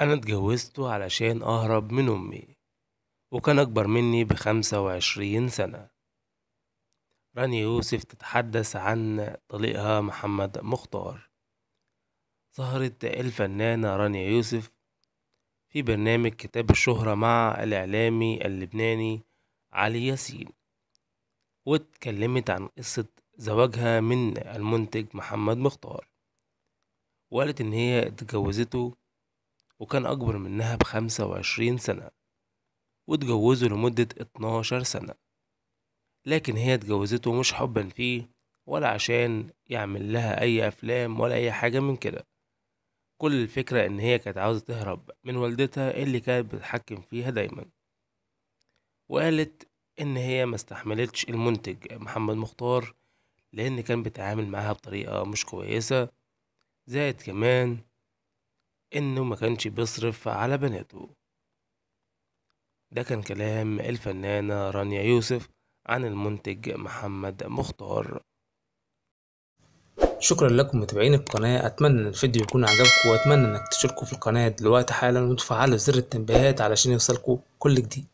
أنا اتجوزته علشان أهرب من أمي وكان أكبر مني بخمسة وعشرين سنة رانيا يوسف تتحدث عن طليقها محمد مختار ظهرت الفنانة رانيا يوسف في برنامج كتاب الشهرة مع الإعلامي اللبناني علي ياسين واتكلمت عن قصة زواجها من المنتج محمد مختار وقالت إن هي اتجوزته وكان أكبر منها بخمسة وعشرين سنة واتجوزوا لمدة اتناشر سنة لكن هي اتجوزته مش حبا فيه ولا عشان يعمل لها أي أفلام ولا أي حاجة من كده كل الفكرة إن هي كانت عاوزة تهرب من والدتها اللي كانت بتتحكم فيها دايما وقالت إن هي ما استحملتش المنتج محمد مختار لأن كان بيتعامل معاها بطريقة مش كويسة زائد كمان إنه ما كانش بيصرف على بناته ده كان كلام الفنانة رانيا يوسف عن المنتج محمد مختار شكرا لكم متابعين القناة أتمنى إن الفيديو يكون عجبكم وأتمنى إنك تشتركوا في القناة دلوقتي حالا وتفعلوا زر التنبيهات علشان يوصلكوا كل جديد